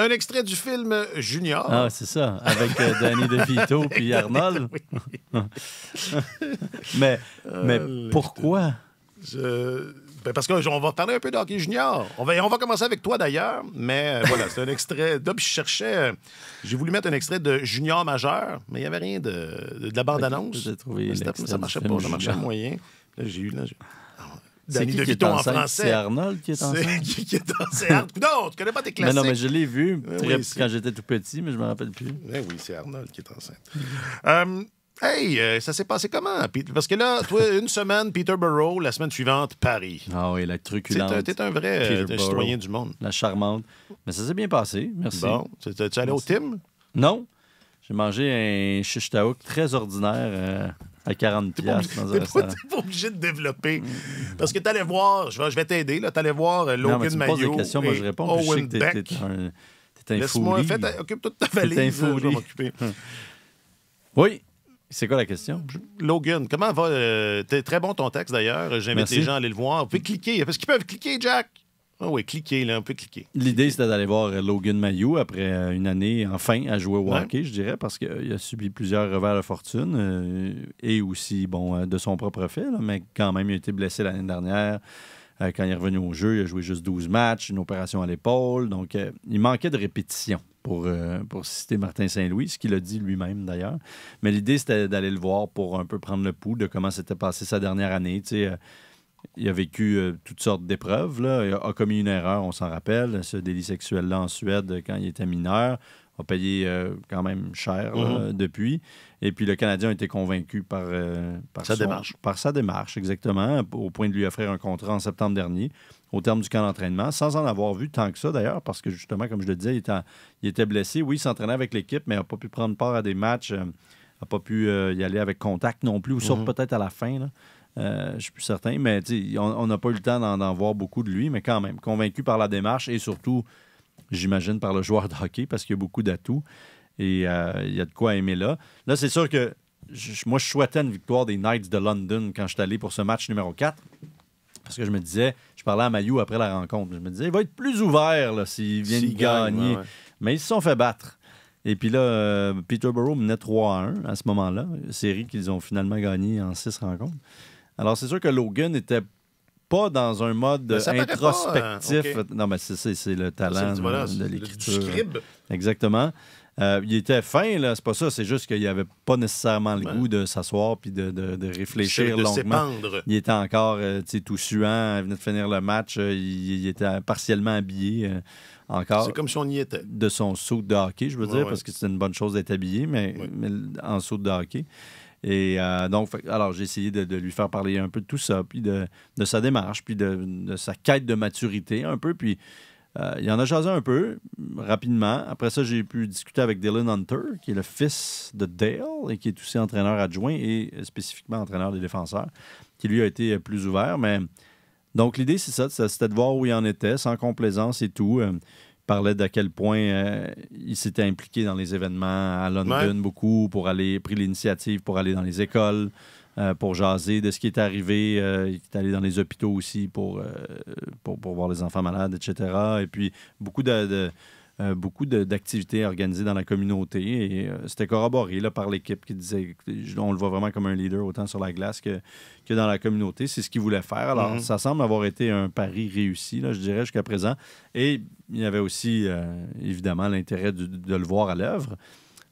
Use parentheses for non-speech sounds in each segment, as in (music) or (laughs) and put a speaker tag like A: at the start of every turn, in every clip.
A: Un extrait du film Junior. Ah, c'est ça, avec euh, Danny (laughs) DeVito puis Arnold.
B: (laughs) mais mais euh, pourquoi?
A: Ben parce qu'on va parler un peu d'hockey junior. On va, on va commencer avec toi d'ailleurs, mais euh, voilà, c'est un extrait. Là, je cherchais, j'ai voulu mettre un extrait de junior majeur, mais il n'y avait rien de, de, la bande-annonce. Ça, ça marchait pas, ça marchait moyen. j'ai eu. Là, en français. C'est Arnold qui est enceinte. C'est (laughs) qui, qui est enceinte. (laughs) non,
B: tu connais pas tes classiques. Mais non, mais je l'ai vu ben quand j'étais tout petit, mais je me rappelle plus. Ben oui, c'est Arnold qui est enceinte. Euh,
A: hey, euh, ça s'est passé comment? Parce que là, toi, (laughs) une semaine, Peterborough, la semaine suivante,
B: Paris. Ah oui, la truculente. T'es un vrai euh, citoyen du monde. La charmante. Mais ça s'est bien passé, merci. Bon, tu es allé au Tim? Non. J'ai mangé un shish très ordinaire à 40 pièces dans un restaurant. T'es
A: pas obligé de développer. Mm, mm, mm. Parce que t'allais voir, je vais, t'aider, là, t'allais voir euh, Logan Mayo. Tu Owen poses des moi je réponds. Oh, je sais
B: t'es, un, Laisse-moi, fait, euh, occupe toute ta valise, je vais m'occuper. Hum. oui. C'est quoi la question?
A: Logan, comment va? Euh, t'es très bon ton texte d'ailleurs. J'invite les gens à aller le voir. Vous pouvez cliquer, parce qu'ils peuvent cliquer, Jack.
B: Ah oui, cliquez, là, un peu cliquer. L'idée, c'était d'aller voir Logan Mayou après euh, une année, enfin, à jouer au hockey, je dirais, parce qu'il a subi plusieurs revers de fortune euh, et aussi, bon, euh, de son propre fait, mais quand même, il a été blessé l'année dernière. quand il est revenu au jeu, il a joué juste 12 matchs, une opération à l'épaule. Donc, il manquait de répétition pour, pour citer Martin Saint-Louis, ce qu'il a dit lui-même d'ailleurs. Mais l'idée, c'était d'aller le voir pour un peu prendre le pouls de comment s'était passé sa dernière année. Tu sais, il a vécu euh, toutes sortes d'épreuves. Il a, commis une erreur, on s'en rappelle, ce délit sexuel-là en Suède euh, quand il était mineur. A payé euh, quand même cher mm-hmm. depuis. Et puis le Canadien a été convaincu par, sa démarche. Par sa démarche, exactement, au point de lui offrir un contrat en septembre dernier, au terme du camp d'entraînement, sans en avoir vu tant que ça d'ailleurs, parce que justement, comme je le disais, il était, blessé. Oui, il s'entraînait avec l'équipe, mais il n'a pas pu prendre part à des matchs, n'a pas pu y aller avec contact non plus, ou sauf mm-hmm. peut-être à la fin. Là je euh, je suis plus certain, mais on n'a pas eu le temps d'en voir beaucoup de lui, mais quand même, convaincu par la démarche et surtout, j'imagine, par le joueur de hockey parce qu'il y a beaucoup d'atouts et euh, il y a de quoi aimer là. Là, c'est sûr que moi, je souhaitais une victoire des Knights de London quand je suis allé pour ce match numéro 4 parce que je me disais, je parlais à Mayou après la rencontre, je me disais, il va être plus ouvert s'il vient y gagner. Mais ils se sont fait battre. Et puis là, euh, Peterborough menait 3 1 à ce moment-là, série qu'ils ont finalement gagnée en 6 rencontres. Alors, c'est sûr que Logan était pas dans un mode ben, introspectif. Hein, non, mais c'est le talent de l'écriture. Exactement. Euh, il était fin, là, c'est pas ça, c'est juste qu'il n'avait pas nécessairement le goût de s'asseoir puis de, réfléchir longuement. Il était encore euh, tout suant, il venait de finir le match, euh, il, était partiellement habillé encore. C'est comme si on y était. De son saut de hockey, je veux dire, parce que c'est une bonne chose d'être habillé, mais, mais en saut de hockey. Et euh, donc, alors j'ai essayé de, lui faire parler un peu de tout ça, puis de, sa démarche, puis de, sa quête de maturité un peu. Puis il euh, il en a jasé un peu rapidement. Après ça, j'ai pu discuter avec Dylan Hunter, qui est le fils de Dale et qui est aussi entraîneur adjoint et euh, spécifiquement entraîneur des défenseurs, qui lui a été plus ouvert. Mais donc l'idée, c'est ça, c'était de voir où il en était, sans complaisance et tout parlait d'à quel point euh, il s'était impliqué dans les événements à London beaucoup pour aller pris l'initiative pour aller dans les écoles euh, pour jaser de ce qui est arrivé. Euh, il est allé dans les hôpitaux aussi pour, pour, pour, voir les enfants malades, etc. Et puis beaucoup de euh, beaucoup d'activités organisées dans la communauté. Et euh, c'était corroboré là, par l'équipe qui disait on le voit vraiment comme un leader autant sur la glace que, que dans la communauté. C'est ce qu'il voulait faire. Alors, mm-hmm. ça semble avoir été un pari réussi, je dirais, jusqu'à présent. Et il y avait aussi, euh, évidemment, l'intérêt de, le voir à l'œuvre.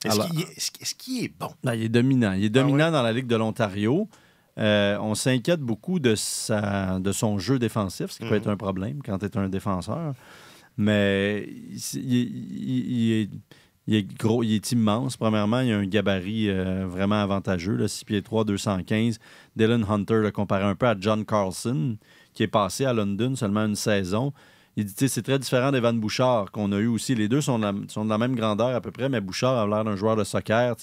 B: Est-ce qu'il est, bon? Là, ben, il est dominant. Il est ah dominant dans la Ligue de l'Ontario. on s'inquiète beaucoup de, sa, de son jeu défensif, ce qui peut mm-hmm. être un problème quand tu es un défenseur. Mais il, est, gros, il est immense. Premièrement, il a un gabarit euh, vraiment avantageux, là, 6 pieds 3, 215. Dylan Hunter le compare un peu à John Carlson, qui est passé à London seulement une saison. Il dit, c'est très différent d'Evan Bouchard qu'on a eu aussi. Les deux sont de, la, sont de, la, même grandeur à peu près, mais Bouchard a l'air d'un joueur de soccer,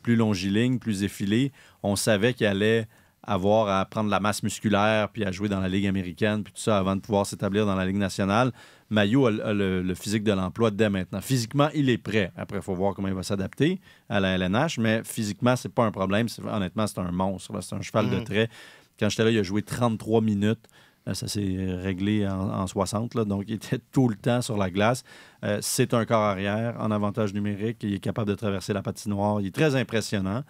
B: plus longiligne, plus effilé. On savait qu'il allait avoir à prendre la masse musculaire, puis à jouer dans la Ligue américaine, puis tout ça, avant de pouvoir s'établir dans la Ligue nationale. Maillot a, le, physique de l'emploi dès maintenant. Physiquement, il est prêt. Après, il faut voir comment il va s'adapter à la LNH, mais physiquement, c'est pas un problème. Honnêtement, c'est un monstre. C'est un cheval de mm. trait. Quand j'étais là, il a joué 33 minutes. Euh, ça s'est réglé en, 60, donc il était tout le temps sur la glace. Euh, c'est un corps arrière en avantage numérique. Il est capable de traverser la patinoire. Il est très impressionnant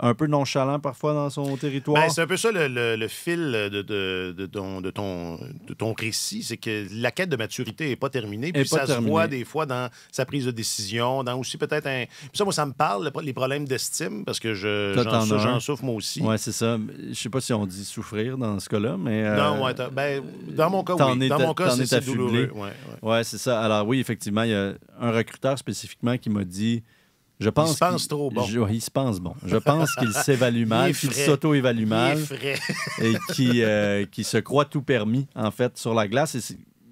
B: un peu nonchalant parfois dans son territoire. Ben, c'est
A: un peu ça le, fil de, de, de, ton, de, ton, récit, c'est que la quête de maturité n'est pas terminée, puis ça se voit des fois dans sa prise de décision, dans aussi peut-être un... Puis ça, moi, ça me parle, les problèmes d'estime, parce que je, j'en, souffre
B: moi aussi. Oui, c'est ça. Je sais pas si on dit souffrir dans ce cas-là, mais... Euh, non, ouais,
A: ben, dans mon cas, oui. Dans mon cas, c'est, douloureux.
B: Oui, c'est ça. Alors oui, effectivement, il y a un recruteur spécifiquement qui m'a dit... Je pense il se pense trop bon. il se pense bon. Je pense qu'il s'évalue (laughs) mal, qu'il s'auto-évalue mal (laughs) et qui euh, qui se croit tout permis, en fait, sur la glace.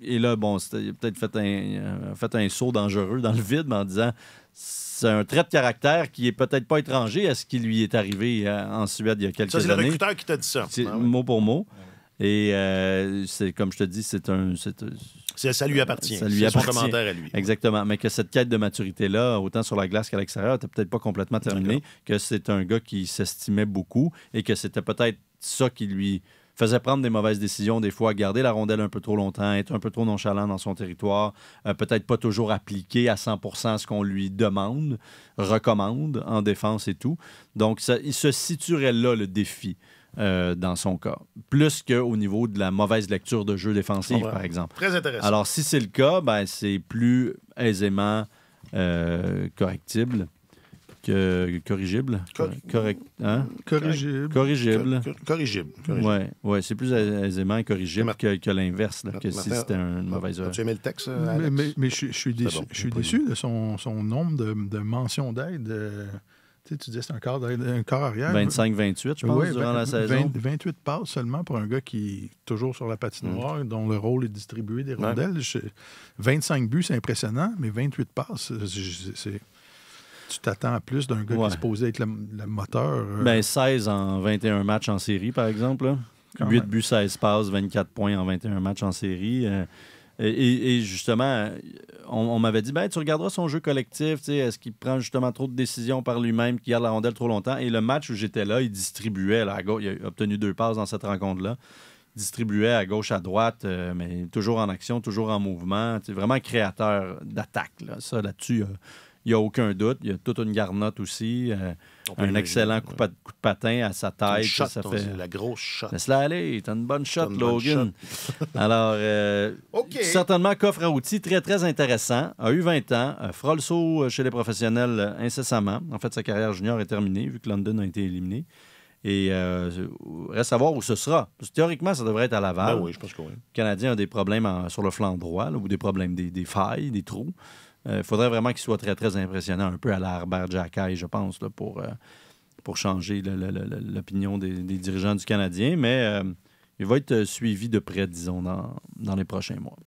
B: Et, là, bon, il a peut-être fait un, euh, fait un saut dangereux dans le vide en disant c'est un trait de caractère qui est peut-être pas étranger à ce qui lui est arrivé euh, en Suède il y a quelques années. Ça, c'est le recruteur qui t'a dit ça. Ah mot pour mot. Ah et euh, c'est comme je te dis, c'est un. C'est, euh,
A: ça lui euh, appartient. Ça lui appartient. son commentaire à lui.
B: Exactement. Mais que cette quête de maturité-là, autant sur la glace qu'à l'extérieur, n'était peut-être pas complètement terminée, que c'est un gars qui s'estimait beaucoup et que c'était peut-être ça qui lui faisait prendre des mauvaises décisions des fois, garder la rondelle un peu trop longtemps, être un peu trop nonchalant dans son territoire, peut-être pas toujours appliquer à 100% ce qu'on lui demande, recommande en défense et tout. Donc, ça, il se situerait là le défi. Euh, dans son cas, plus qu'au niveau de la mauvaise lecture de jeu défensif, par exemple. Très intéressant. Alors, si c'est le cas, ben, c'est plus aisément euh, correctible que corrigible. correct, hein? Corrigible. Corrigible. Ouais, ouais c'est plus aisément corrigible que, que l'inverse, que si c'était une mauvaise Tu aimé le texte, Mais, mais, je,
A: suis déçu, je suis déçu de son, son nombre de, mentions d'aide. Euh, tu, sais, disais, c'est un corps, arrière.
B: 25-28, je pense, durant la saison. 28 passes seulement pour un gars qui est toujours sur la patinoire, mm. dont le rôle est distribué des rondelles. 25 buts, c'est impressionnant, mais 28 passes, c'est tu t'attends à plus d'un gars qui est supposé être le, moteur. 16 euh. ben, en 21 matchs en série, par exemple. 8 buts, 16 passes, 24 points en 21 matchs en série. Euh. Et, justement, on, m'avait dit, ben, tu regarderas son jeu collectif, est-ce qu'il prend justement trop de décisions par lui-même, qu'il garde la rondelle trop longtemps. Et le match où j'étais là, il distribuait, là, à gauche, il a obtenu deux passes dans cette rencontre-là, distribuait à gauche, à droite, euh, mais toujours en action, toujours en mouvement, vraiment créateur d'attaque. Là. Ça, là-dessus, euh, il n'y a aucun doute. Il y a toute une garnotte aussi. Euh, un excellent coup, de patin à sa taille. ça fait... La grosse shot. Laisse-la aller. as une bonne shot, Logan. (laughs) Alors, euh, certainement, coffre à outils très, très intéressant. A eu 20 ans. fera le saut euh, chez les professionnels incessamment. En fait, sa carrière junior est terminée vu que London a été éliminé. Et euh, reste à voir où ce sera. Théoriquement, ça devrait être à Laval. Ben oui, je pense que oui. Les Canadiens ont des problèmes sur le flanc droit, ou des problèmes, des failles, des trous. Euh, il faudrait vraiment qu'il soit très, très impressionnant, un peu à l'arbre Herbert je pense, pour, euh, pour changer l'opinion des, dirigeants du Canadien. Mais euh, il va être suivi de près, disons, dans, dans les prochains mois.